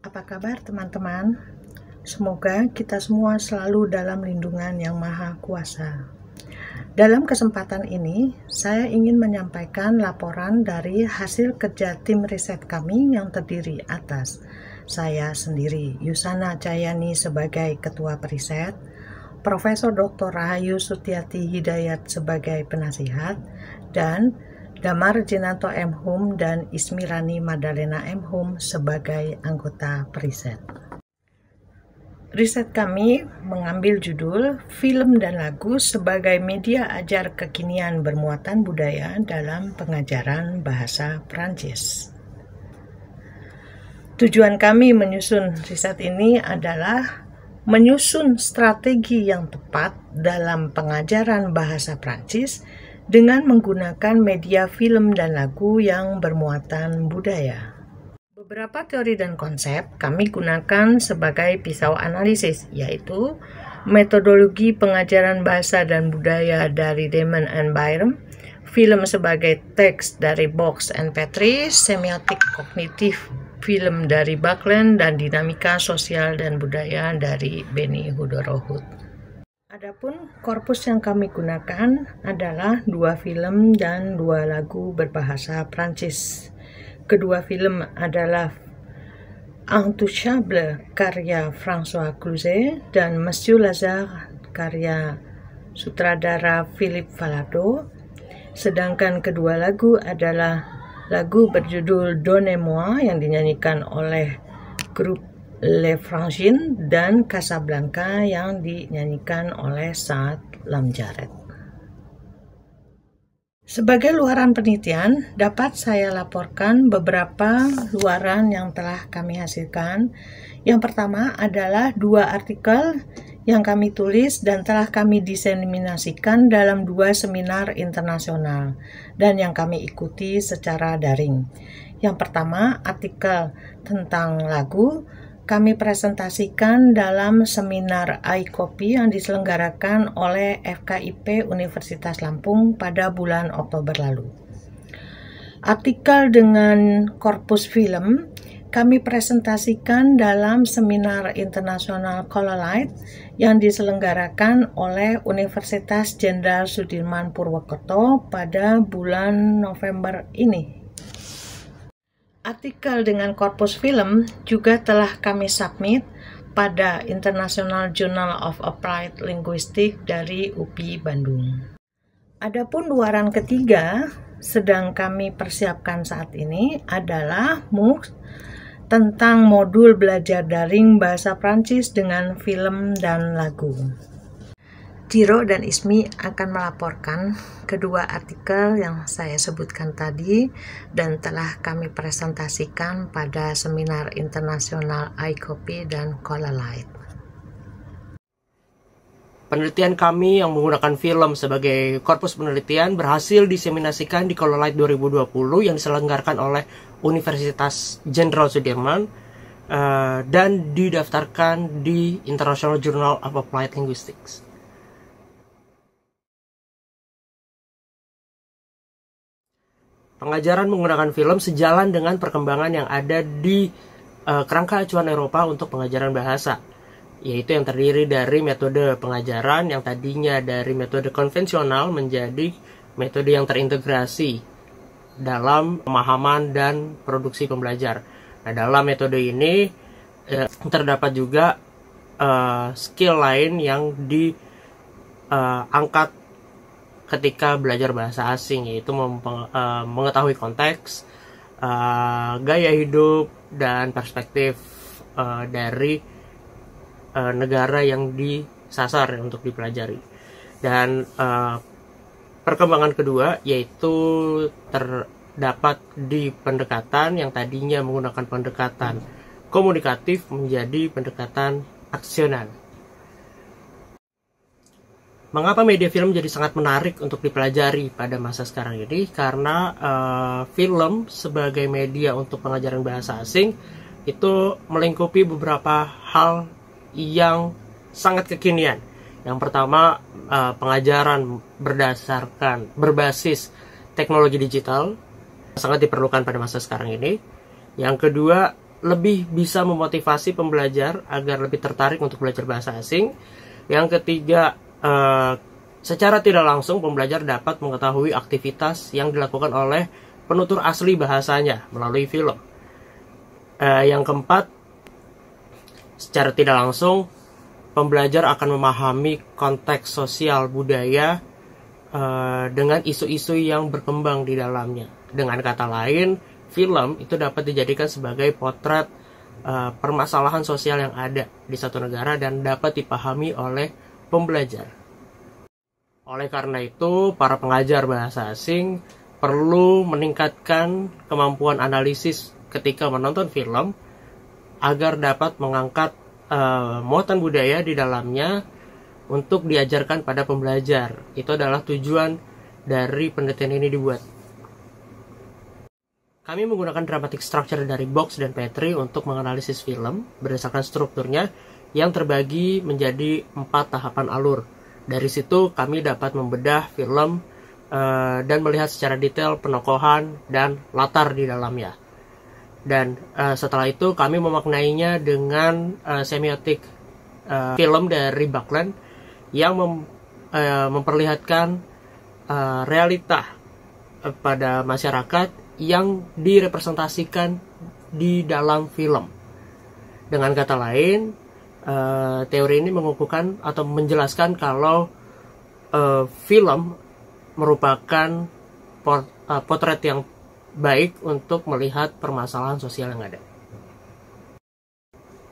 Apa kabar teman-teman? Semoga kita semua selalu dalam lindungan yang maha kuasa. Dalam kesempatan ini, saya ingin menyampaikan laporan dari hasil kerja tim riset kami yang terdiri atas saya sendiri, Yusana Cayani sebagai ketua periset, Profesor Dr. Rahayu Sutiati Hidayat sebagai penasihat, dan Damar Jinanto M. Hum dan Ismirani Madalena M. Hum sebagai anggota periset. Riset kami mengambil judul Film dan Lagu sebagai media ajar kekinian bermuatan budaya dalam pengajaran bahasa Prancis. Tujuan kami menyusun riset ini adalah menyusun strategi yang tepat dalam pengajaran bahasa Prancis dengan menggunakan media film dan lagu yang bermuatan budaya. Beberapa teori dan konsep kami gunakan sebagai pisau analisis, yaitu metodologi pengajaran bahasa dan budaya dari Damon and Byram, film sebagai teks dari Box and Petri, semiotik kognitif film dari Buckland, dan dinamika sosial dan budaya dari Benny Hudorohut. Adapun korpus yang kami gunakan adalah dua film dan dua lagu berbahasa Prancis. Kedua film adalah Intouchable karya François Cluzet dan Monsieur Lazare karya sutradara Philippe Falado. Sedangkan kedua lagu adalah lagu berjudul donne moi yang dinyanyikan oleh grup Le Lefrangin dan Casablanca yang dinyanyikan oleh Saad Lamjaret. Sebagai luaran penelitian, dapat saya laporkan beberapa luaran yang telah kami hasilkan. Yang pertama adalah dua artikel yang kami tulis dan telah kami diseminasikan dalam dua seminar internasional dan yang kami ikuti secara daring. Yang pertama, artikel tentang lagu kami presentasikan dalam seminar iCopy yang diselenggarakan oleh FKIP Universitas Lampung pada bulan Oktober lalu. Artikel dengan korpus film kami presentasikan dalam seminar internasional Light yang diselenggarakan oleh Universitas Jenderal Sudirman Purwokerto pada bulan November ini Artikel dengan korpus film juga telah kami submit pada International Journal of Applied Linguistics dari UPI Bandung. Adapun luaran ketiga sedang kami persiapkan saat ini adalah MOOC tentang modul belajar daring bahasa Prancis dengan film dan lagu. Jiro dan Ismi akan melaporkan kedua artikel yang saya sebutkan tadi dan telah kami presentasikan pada seminar internasional iCopy dan Colorlight. Penelitian kami yang menggunakan film sebagai korpus penelitian berhasil diseminasikan di Colorlight 2020 yang diselenggarakan oleh Universitas Jenderal Sudirman eh, dan didaftarkan di International Journal of Applied Linguistics. Pengajaran menggunakan film sejalan dengan perkembangan yang ada di uh, kerangka acuan Eropa untuk pengajaran bahasa, yaitu yang terdiri dari metode pengajaran yang tadinya dari metode konvensional menjadi metode yang terintegrasi dalam pemahaman dan produksi pembelajar. Nah, dalam metode ini eh, terdapat juga eh, skill lain yang diangkat eh, ketika belajar bahasa asing yaitu eh, mengetahui konteks, eh, gaya hidup dan perspektif eh, dari negara yang disasar untuk dipelajari. Dan perkembangan kedua yaitu terdapat di pendekatan yang tadinya menggunakan pendekatan komunikatif menjadi pendekatan aksional. Mengapa media film jadi sangat menarik untuk dipelajari pada masa sekarang ini? Karena uh, film sebagai media untuk pengajaran bahasa asing itu melingkupi beberapa hal yang sangat kekinian. Yang pertama, uh, pengajaran berdasarkan berbasis teknologi digital sangat diperlukan pada masa sekarang ini. Yang kedua, lebih bisa memotivasi pembelajar agar lebih tertarik untuk belajar bahasa asing. Yang ketiga, Eh, secara tidak langsung pembelajar dapat mengetahui aktivitas yang dilakukan oleh penutur asli bahasanya melalui film. Uh, yang keempat, secara tidak langsung pembelajar akan memahami konteks sosial budaya uh, dengan isu-isu yang berkembang di dalamnya. Dengan kata lain, film itu dapat dijadikan sebagai potret uh, permasalahan sosial yang ada di satu negara dan dapat dipahami oleh pembelajar. Oleh karena itu, para pengajar bahasa asing perlu meningkatkan kemampuan analisis ketika menonton film agar dapat mengangkat uh, muatan budaya di dalamnya untuk diajarkan pada pembelajar. Itu adalah tujuan dari penelitian ini dibuat. Kami menggunakan dramatic structure dari Box dan Petri untuk menganalisis film berdasarkan strukturnya yang terbagi menjadi empat tahapan alur. Dari situ kami dapat membedah film uh, dan melihat secara detail penokohan dan latar di dalamnya. Dan uh, setelah itu kami memaknainya dengan uh, semiotik uh, film dari Buckland yang mem, uh, memperlihatkan uh, realita pada masyarakat yang direpresentasikan di dalam film. Dengan kata lain, Eh, teori ini mengukuhkan atau menjelaskan kalau uh, film merupakan port, uh, potret yang baik untuk melihat permasalahan sosial yang ada.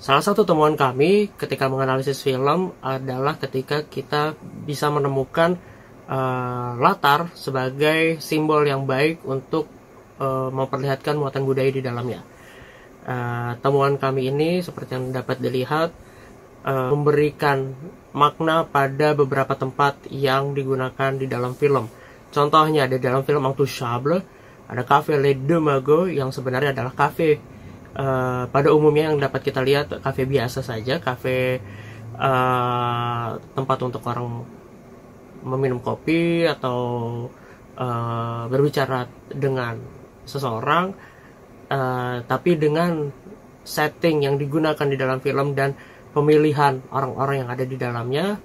Salah satu temuan kami ketika menganalisis film adalah ketika kita bisa menemukan uh, latar sebagai simbol yang baik untuk uh, memperlihatkan muatan budaya di dalamnya. Uh, temuan kami ini seperti yang dapat dilihat uh, memberikan makna pada beberapa tempat yang digunakan di dalam film. Contohnya ada dalam film Intouchable, ada cafe Le Deux yang sebenarnya adalah cafe uh, pada umumnya yang dapat kita lihat cafe biasa saja, cafe uh, tempat untuk orang meminum kopi atau uh, berbicara dengan seseorang, uh, tapi dengan setting yang digunakan di dalam film dan pemilihan orang-orang yang ada di dalamnya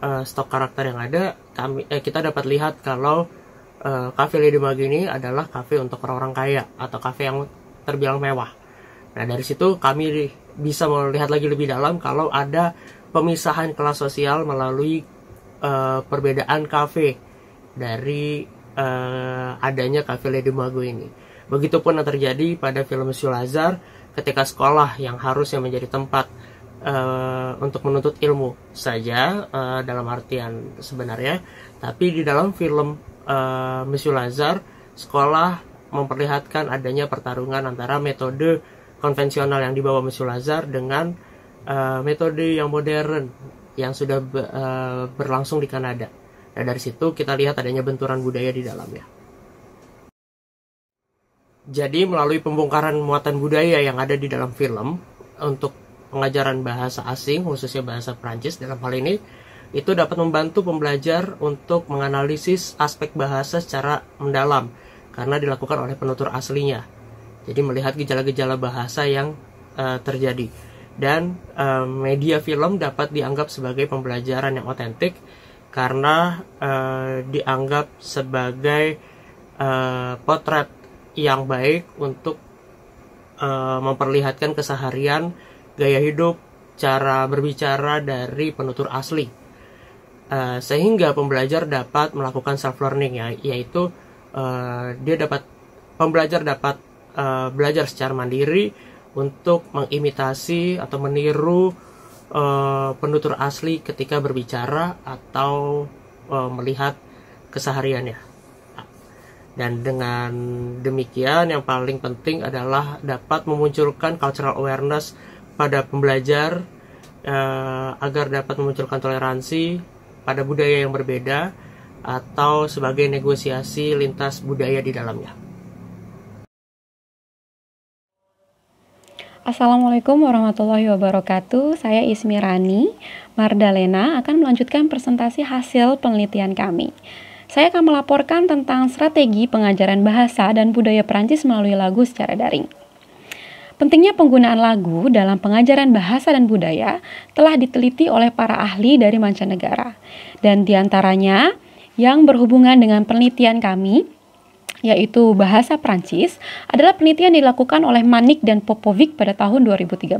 uh, stok karakter yang ada kami eh, kita dapat lihat kalau uh, eh, cafe Lady Bug ini adalah cafe untuk orang-orang kaya atau cafe yang terbilang mewah nah dari situ kami bisa melihat lagi lebih dalam kalau ada pemisahan kelas sosial melalui uh, perbedaan kafe dari uh, adanya kafe Lady Mago ini. Begitupun yang terjadi pada film Lazar ketika sekolah yang harusnya menjadi tempat Eh, untuk menuntut ilmu saja uh, dalam artian sebenarnya, tapi di dalam film uh, eh, Monsieur Lazar sekolah memperlihatkan adanya pertarungan antara metode konvensional yang dibawa Monsieur Lazar dengan uh, metode yang modern yang sudah uh, berlangsung di Kanada. Nah dari situ kita lihat adanya benturan budaya di dalamnya. Jadi melalui pembongkaran muatan budaya yang ada di dalam film untuk pengajaran bahasa asing khususnya bahasa Prancis, dalam hal ini itu dapat membantu pembelajar untuk menganalisis aspek bahasa secara mendalam karena dilakukan oleh penutur aslinya. Jadi melihat gejala-gejala bahasa yang uh, terjadi dan uh, media film dapat dianggap sebagai pembelajaran yang otentik karena uh, dianggap sebagai uh, potret yang baik untuk uh, memperlihatkan keseharian gaya hidup, cara berbicara dari penutur asli. Uh, sehingga pembelajar dapat melakukan self learning ya, yaitu uh, dia dapat pembelajar dapat uh, belajar secara mandiri untuk mengimitasi atau meniru uh, penutur asli ketika berbicara atau uh, melihat kesehariannya. Dan dengan demikian yang paling penting adalah dapat memunculkan cultural awareness pada pembelajar uh, agar dapat memunculkan toleransi pada budaya yang berbeda atau sebagai negosiasi lintas budaya di dalamnya. Assalamualaikum warahmatullahi wabarakatuh. Saya Ismi Rani Mardalena akan melanjutkan presentasi hasil penelitian kami. Saya akan melaporkan tentang strategi pengajaran bahasa dan budaya Perancis melalui lagu secara daring. Pentingnya penggunaan lagu dalam pengajaran bahasa dan budaya telah diteliti oleh para ahli dari mancanegara. Dan diantaranya yang berhubungan dengan penelitian kami yaitu bahasa Prancis adalah penelitian dilakukan oleh Manik dan Popovic pada tahun 2013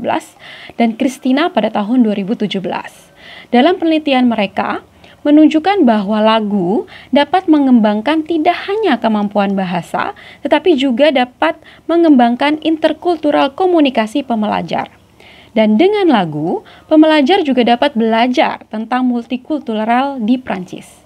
dan Kristina pada tahun 2017. Dalam penelitian mereka, menunjukkan bahwa lagu dapat mengembangkan tidak hanya kemampuan bahasa, tetapi juga dapat mengembangkan interkultural komunikasi pemelajar. Dan dengan lagu, pemelajar juga dapat belajar tentang multikultural di Prancis.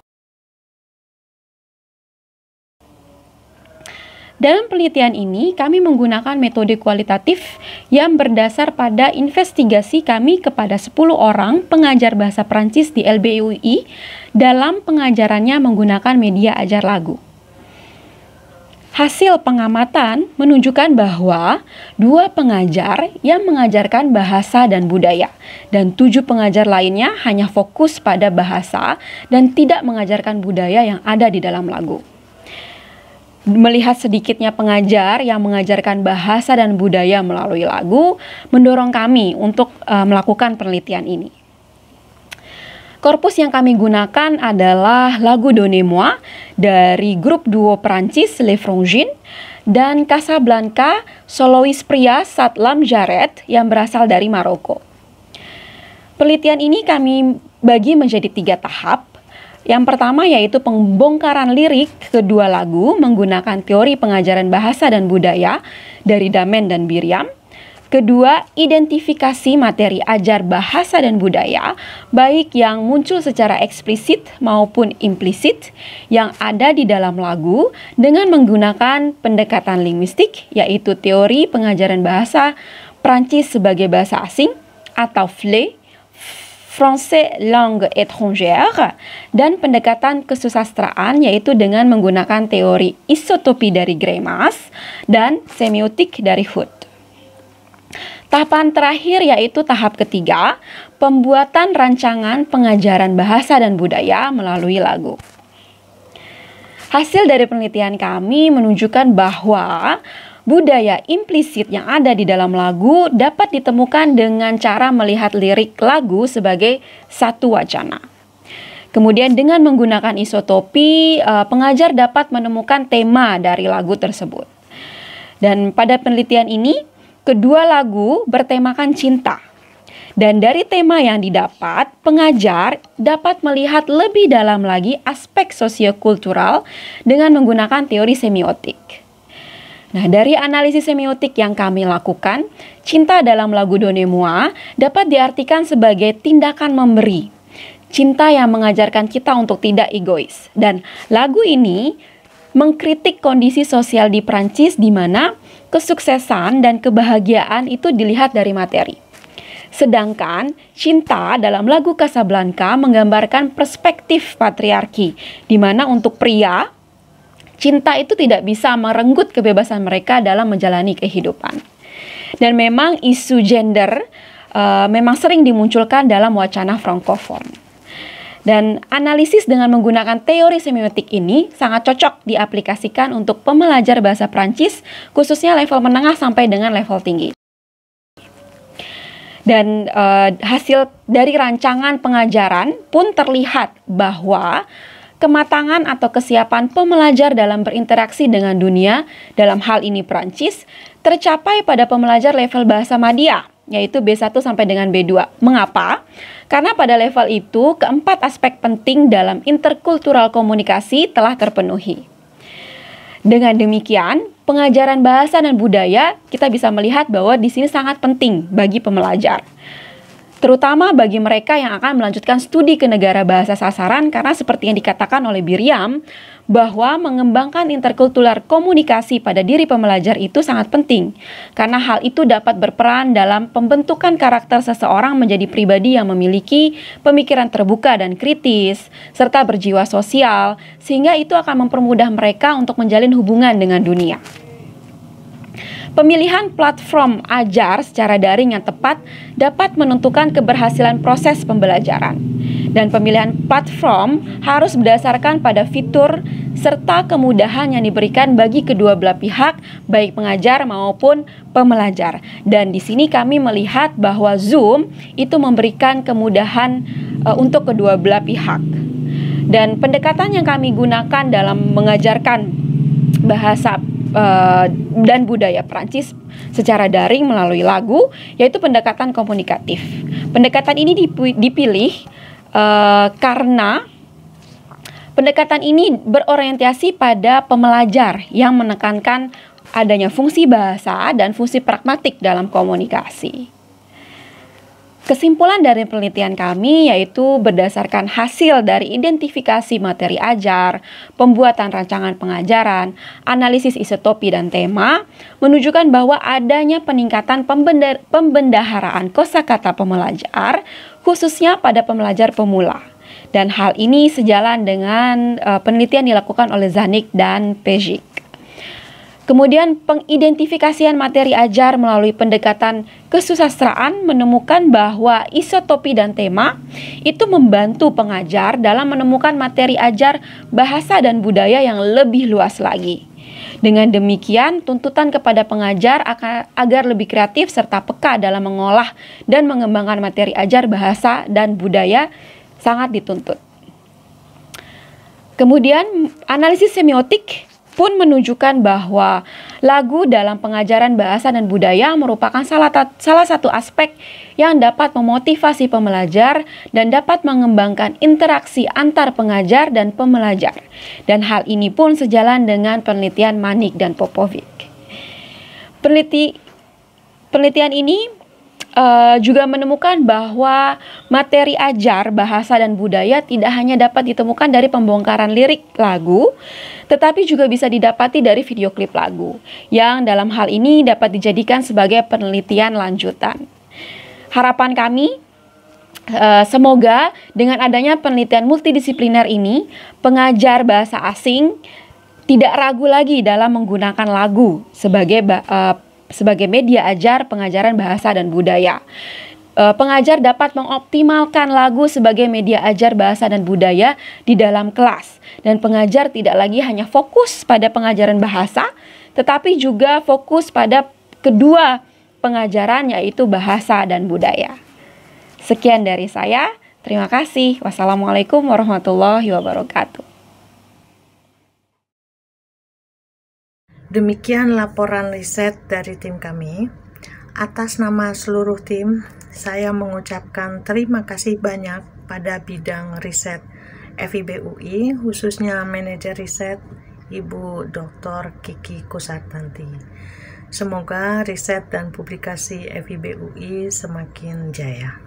Dalam penelitian ini, kami menggunakan metode kualitatif yang berdasar pada investigasi kami kepada 10 orang pengajar bahasa Prancis di LBUI dalam pengajarannya menggunakan media ajar lagu. Hasil pengamatan menunjukkan bahwa dua pengajar yang mengajarkan bahasa dan budaya, dan tujuh pengajar lainnya hanya fokus pada bahasa dan tidak mengajarkan budaya yang ada di dalam lagu melihat sedikitnya pengajar yang mengajarkan bahasa dan budaya melalui lagu mendorong kami untuk uh, melakukan penelitian ini. Korpus yang kami gunakan adalah lagu Donemois dari grup duo Perancis Le Frangin dan Casablanca solois pria Satlam Jaret yang berasal dari Maroko. Penelitian ini kami bagi menjadi tiga tahap. Yang pertama yaitu pembongkaran lirik kedua lagu menggunakan teori pengajaran bahasa dan budaya dari Damen dan Biriam. Kedua, identifikasi materi ajar bahasa dan budaya, baik yang muncul secara eksplisit maupun implisit, yang ada di dalam lagu dengan menggunakan pendekatan linguistik, yaitu teori pengajaran bahasa Prancis sebagai bahasa asing atau FLE Français langue étrangère dan pendekatan kesusastraan yaitu dengan menggunakan teori isotopi dari Gremas dan semiotik dari Hood. Tahapan terakhir yaitu tahap ketiga, pembuatan rancangan pengajaran bahasa dan budaya melalui lagu. Hasil dari penelitian kami menunjukkan bahwa budaya implisit yang ada di dalam lagu dapat ditemukan dengan cara melihat lirik lagu sebagai satu wacana. Kemudian dengan menggunakan isotopi, eh, pengajar dapat menemukan tema dari lagu tersebut. Dan pada penelitian ini, kedua lagu bertemakan cinta. Dan dari tema yang didapat, pengajar dapat melihat lebih dalam lagi aspek sosiokultural dengan menggunakan teori semiotik. Nah, dari analisis semiotik yang kami lakukan, cinta dalam lagu Donemua dapat diartikan sebagai tindakan memberi. Cinta yang mengajarkan kita untuk tidak egois. Dan lagu ini mengkritik kondisi sosial di Prancis di mana kesuksesan dan kebahagiaan itu dilihat dari materi. Sedangkan cinta dalam lagu Casablanca menggambarkan perspektif patriarki, di mana untuk pria Cinta itu tidak bisa merenggut kebebasan mereka dalam menjalani kehidupan. Dan memang isu gender uh, memang sering dimunculkan dalam wacana frankofon. Dan analisis dengan menggunakan teori semiotik ini sangat cocok diaplikasikan untuk pemelajar bahasa Prancis, khususnya level menengah sampai dengan level tinggi. Dan uh, hasil dari rancangan pengajaran pun terlihat bahwa kematangan atau kesiapan pemelajar dalam berinteraksi dengan dunia, dalam hal ini Perancis, tercapai pada pemelajar level bahasa madya, yaitu B1 sampai dengan B2. Mengapa? Karena pada level itu, keempat aspek penting dalam interkultural komunikasi telah terpenuhi. Dengan demikian, pengajaran bahasa dan budaya kita bisa melihat bahwa di sini sangat penting bagi pemelajar terutama bagi mereka yang akan melanjutkan studi ke negara bahasa sasaran karena seperti yang dikatakan oleh Biriam bahwa mengembangkan interkultural komunikasi pada diri pembelajar itu sangat penting karena hal itu dapat berperan dalam pembentukan karakter seseorang menjadi pribadi yang memiliki pemikiran terbuka dan kritis serta berjiwa sosial sehingga itu akan mempermudah mereka untuk menjalin hubungan dengan dunia. Pemilihan platform ajar secara daring yang tepat dapat menentukan keberhasilan proses pembelajaran. Dan pemilihan platform harus berdasarkan pada fitur serta kemudahan yang diberikan bagi kedua belah pihak, baik pengajar maupun pemelajar Dan di sini kami melihat bahwa Zoom itu memberikan kemudahan e, untuk kedua belah pihak. Dan pendekatan yang kami gunakan dalam mengajarkan bahasa Eh, dan budaya Prancis secara daring melalui lagu yaitu pendekatan komunikatif. Pendekatan ini dipilih uh, karena pendekatan ini berorientasi pada pemelajar yang menekankan adanya fungsi bahasa dan fungsi pragmatik dalam komunikasi. Kesimpulan dari penelitian kami yaitu berdasarkan hasil dari identifikasi materi ajar, pembuatan rancangan pengajaran, analisis isotopi dan tema, menunjukkan bahwa adanya peningkatan pembenda pembendaharaan kosakata pemelajar, khususnya pada pemelajar pemula. Dan hal ini sejalan dengan uh, penelitian dilakukan oleh Zanik dan Pejik. Kemudian pengidentifikasian materi ajar melalui pendekatan kesusastraan menemukan bahwa isotopi dan tema itu membantu pengajar dalam menemukan materi ajar bahasa dan budaya yang lebih luas lagi. Dengan demikian, tuntutan kepada pengajar agar lebih kreatif serta peka dalam mengolah dan mengembangkan materi ajar bahasa dan budaya sangat dituntut. Kemudian, analisis semiotik pun menunjukkan bahwa lagu dalam pengajaran bahasa dan budaya merupakan salah, salah satu aspek yang dapat memotivasi pembelajar dan dapat mengembangkan interaksi antar pengajar dan pembelajar. Dan hal ini pun sejalan dengan penelitian Manik dan Popovic. Peneliti Penelitian ini uh, juga menemukan bahwa materi ajar bahasa dan budaya tidak hanya dapat ditemukan dari pembongkaran lirik lagu, tetapi juga bisa didapati dari video klip lagu, yang dalam hal ini dapat dijadikan sebagai penelitian lanjutan. Harapan kami eh, semoga dengan adanya penelitian multidisipliner ini, pengajar bahasa asing tidak ragu lagi dalam menggunakan lagu sebagai eh, sebagai media ajar pengajaran bahasa dan budaya. Eh, pengajar dapat mengoptimalkan lagu sebagai media ajar bahasa dan budaya di dalam kelas, dan pengajar tidak lagi hanya fokus pada pengajaran bahasa, tetapi juga fokus pada kedua pengajaran, yaitu bahasa dan budaya. Sekian dari saya. Terima kasih. Wassalamualaikum warahmatullahi wabarakatuh. Demikian laporan riset dari tim kami. Atas nama seluruh tim, saya mengucapkan terima kasih banyak pada bidang riset FIB UI, khususnya manajer riset Ibu Dr. Kiki Kusartanti. Semoga riset dan publikasi FIB UI semakin jaya.